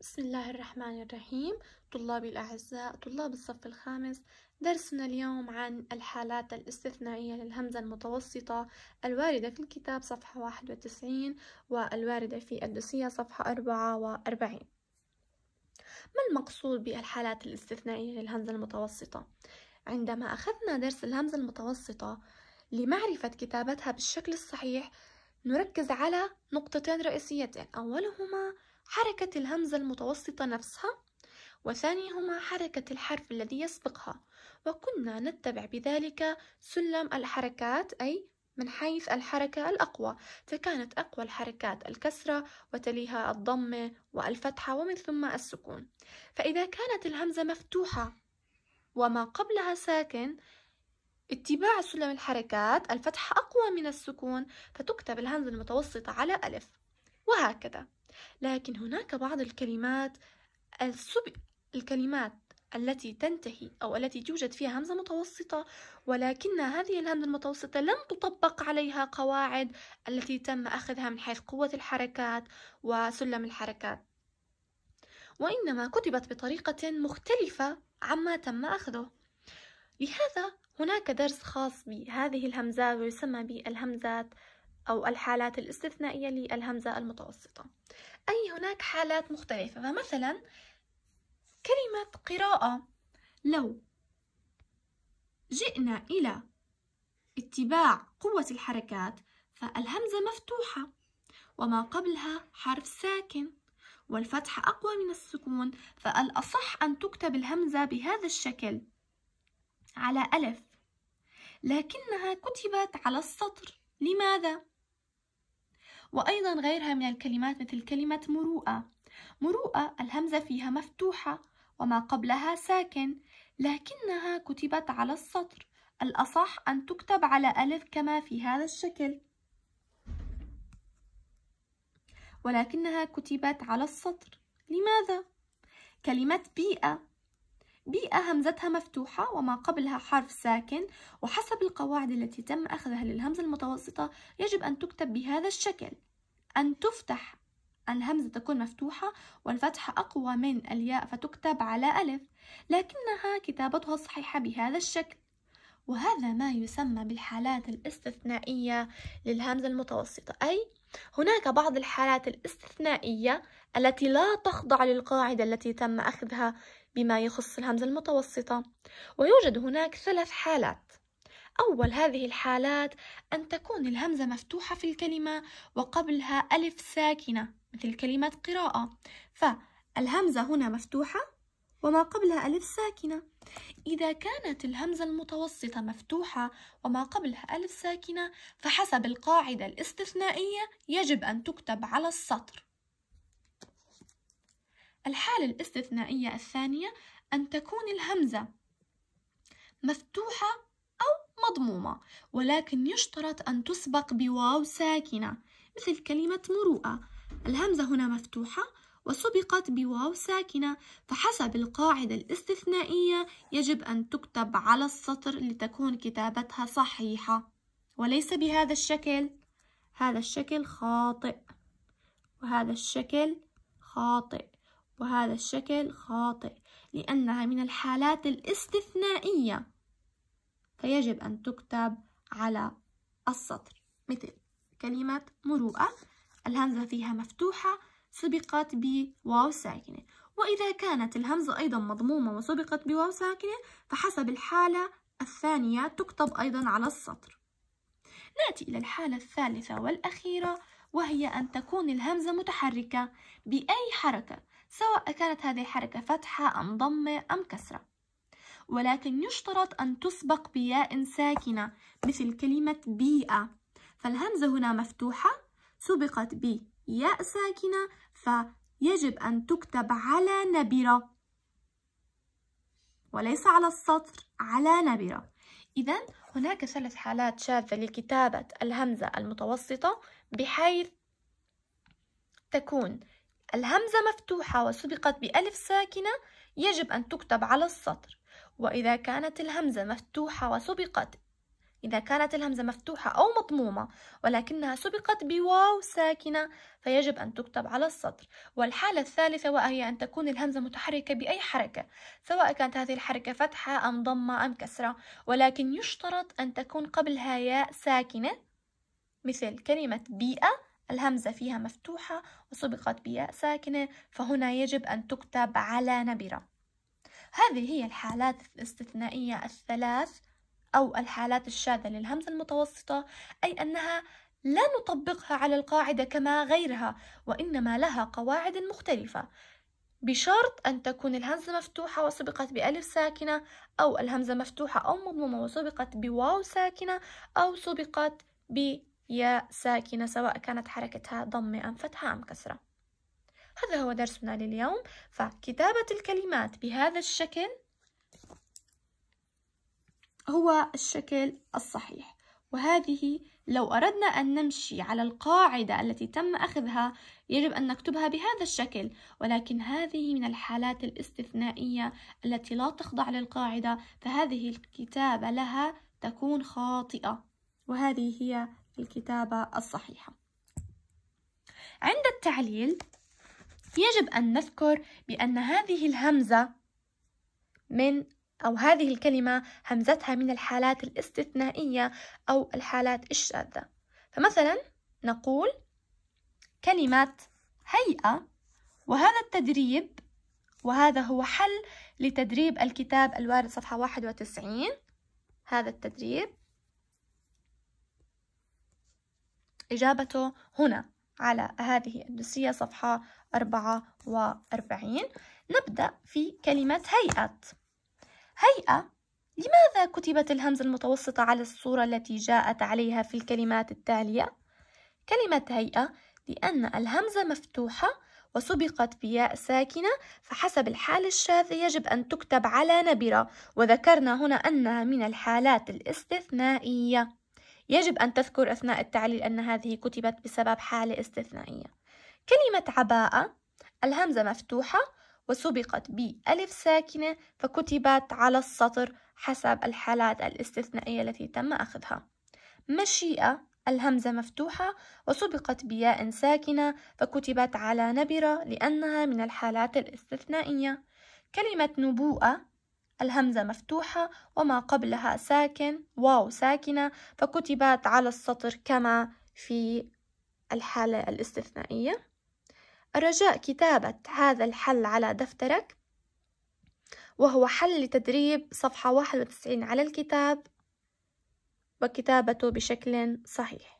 بسم الله الرحمن الرحيم طلابي الأعزاء طلاب الصف الخامس درسنا اليوم عن الحالات الاستثنائية للهمزة المتوسطة الواردة في الكتاب صفحة 91 والواردة في الدوسية صفحة 44 ما المقصود بالحالات الاستثنائية للهمزة المتوسطة؟ عندما أخذنا درس الهمزة المتوسطة لمعرفة كتابتها بالشكل الصحيح نركز على نقطتين رئيسيتين أولهما حركة الهمزة المتوسطة نفسها وثانيهما حركة الحرف الذي يسبقها وكنا نتبع بذلك سلم الحركات أي من حيث الحركة الأقوى فكانت أقوى الحركات الكسرة وتليها الضمة والفتحة ومن ثم السكون فإذا كانت الهمزة مفتوحة وما قبلها ساكن اتباع سلم الحركات الفتحة أقوى من السكون فتكتب الهمزة المتوسطة على ألف وهكذا لكن هناك بعض الكلمات السب... الكلمات التي تنتهي أو التي توجد فيها همزة متوسطة ولكن هذه الهمزة المتوسطة لم تطبق عليها قواعد التي تم أخذها من حيث قوة الحركات وسلم الحركات وإنما كتبت بطريقة مختلفة عما تم أخذه لهذا هناك درس خاص بهذه الهمزات ويسمى بالهمزات أو الحالات الاستثنائية للهمزة المتوسطة أي هناك حالات مختلفة فمثلا كلمة قراءة لو جئنا إلى اتباع قوة الحركات فالهمزة مفتوحة وما قبلها حرف ساكن والفتح أقوى من السكون فالأصح أن تكتب الهمزة بهذا الشكل على ألف لكنها كتبت على السطر لماذا؟ وأيضا غيرها من الكلمات مثل كلمة مروءة مروءة الهمزة فيها مفتوحة وما قبلها ساكن لكنها كتبت على السطر الأصح أن تكتب على ألف كما في هذا الشكل ولكنها كتبت على السطر لماذا؟ كلمة بيئة بيئة همزتها مفتوحة وما قبلها حرف ساكن وحسب القواعد التي تم أخذها للهمزة المتوسطة يجب أن تكتب بهذا الشكل أن تفتح الهمزة تكون مفتوحة والفتحة أقوى من الياء فتكتب على ألف لكنها كتابتها صحيحة بهذا الشكل وهذا ما يسمى بالحالات الاستثنائية للهمزة المتوسطة أي هناك بعض الحالات الاستثنائية التي لا تخضع للقاعدة التي تم أخذها بما يخص الهمزة المتوسطة ويوجد هناك ثلاث حالات أول هذه الحالات أن تكون الهمزة مفتوحة في الكلمة وقبلها ألف ساكنة مثل كلمة قراءة فالهمزة هنا مفتوحة وما قبلها ألف ساكنة إذا كانت الهمزة المتوسطة مفتوحة وما قبلها ألف ساكنة فحسب القاعدة الاستثنائية يجب أن تكتب على السطر الحالة الاستثنائية الثانية أن تكون الهمزة مفتوحة مضمومة ولكن يشترط أن تسبق بواو ساكنة مثل كلمة مروءة الهمزة هنا مفتوحة وسبقت بواو ساكنة فحسب القاعدة الاستثنائية يجب أن تكتب على السطر لتكون كتابتها صحيحة وليس بهذا الشكل هذا الشكل خاطئ وهذا الشكل خاطئ وهذا الشكل خاطئ لأنها من الحالات الاستثنائية فيجب أن تكتب على السطر مثل كلمة مروءة الهمزة فيها مفتوحة سبقت بواو ساكنة وإذا كانت الهمزة أيضا مضمومة وسبقت بواو ساكنة فحسب الحالة الثانية تكتب أيضا على السطر نأتي إلى الحالة الثالثة والأخيرة وهي أن تكون الهمزة متحركة بأي حركة سواء كانت هذه الحركة فتحة أم ضمة أم كسرة ولكن يشترط أن تسبق بياء ساكنة مثل كلمة بيئة فالهمزة هنا مفتوحة سبقت بياء ساكنة فيجب أن تكتب على نبرة وليس على السطر على نبرة إذا هناك ثلاث حالات شاذة لكتابة الهمزة المتوسطة بحيث تكون الهمزة مفتوحة وسبقت بألف ساكنة يجب أن تكتب على السطر وإذا كانت الهمزة مفتوحة وسبقت إذا كانت الهمزة مفتوحة أو مضمومة ولكنها سبقت بواو ساكنة فيجب أن تكتب على السطر والحالة الثالثة وهي أن تكون الهمزة متحركة بأي حركة سواء كانت هذه الحركة فتحة أم ضمة أم كسرة ولكن يشترط أن تكون قبلها ياء ساكنة مثل كلمة بيئة الهمزة فيها مفتوحة وسبقت بياء ساكنة فهنا يجب أن تكتب على نبرة هذه هي الحالات الاستثنائية الثلاث أو الحالات الشاذة للهمزة المتوسطة أي أنها لا نطبقها على القاعدة كما غيرها وإنما لها قواعد مختلفة بشرط أن تكون الهمزة مفتوحة وسبقت بألف ساكنة أو الهمزة مفتوحة أو مضمومة وسبقت بواو ساكنة أو سبقت بياء ساكنة سواء كانت حركتها ضمة أم فتحة أم كسرة هذا هو درسنا لليوم فكتابة الكلمات بهذا الشكل هو الشكل الصحيح وهذه لو أردنا أن نمشي على القاعدة التي تم أخذها يجب أن نكتبها بهذا الشكل ولكن هذه من الحالات الاستثنائية التي لا تخضع للقاعدة فهذه الكتابة لها تكون خاطئة وهذه هي الكتابة الصحيحة عند التعليل يجب أن نذكر بأن هذه الهمزة من أو هذه الكلمة همزتها من الحالات الاستثنائية أو الحالات الشاذة فمثلا نقول كلمة هيئة وهذا التدريب وهذا هو حل لتدريب الكتاب الوارد صفحة 91 هذا التدريب إجابته هنا على هذه الدوسية صفحة أربعة وأربعين نبدأ في كلمة هيئة هيئة لماذا كتبت الهمزة المتوسطة على الصورة التي جاءت عليها في الكلمات التالية؟ كلمة هيئة لأن الهمزة مفتوحة وسبقت بياء ساكنة فحسب الحال الشاذ يجب أن تكتب على نبرة وذكرنا هنا أنها من الحالات الاستثنائية يجب أن تذكر أثناء التعليل أن هذه كتبت بسبب حالة استثنائية كلمة عباءة الهمزة مفتوحة وسبقت بألف ساكنة فكتبت على السطر حسب الحالات الاستثنائية التي تم أخذها مشيئة الهمزة مفتوحة وسبقت بياء ساكنة فكتبت على نبرة لأنها من الحالات الاستثنائية كلمة نبوءة الهمزة مفتوحة وما قبلها ساكن واو ساكنة فكتبت على السطر كما في الحالة الاستثنائية الرجاء كتابة هذا الحل على دفترك وهو حل لتدريب صفحة 91 على الكتاب وكتابته بشكل صحيح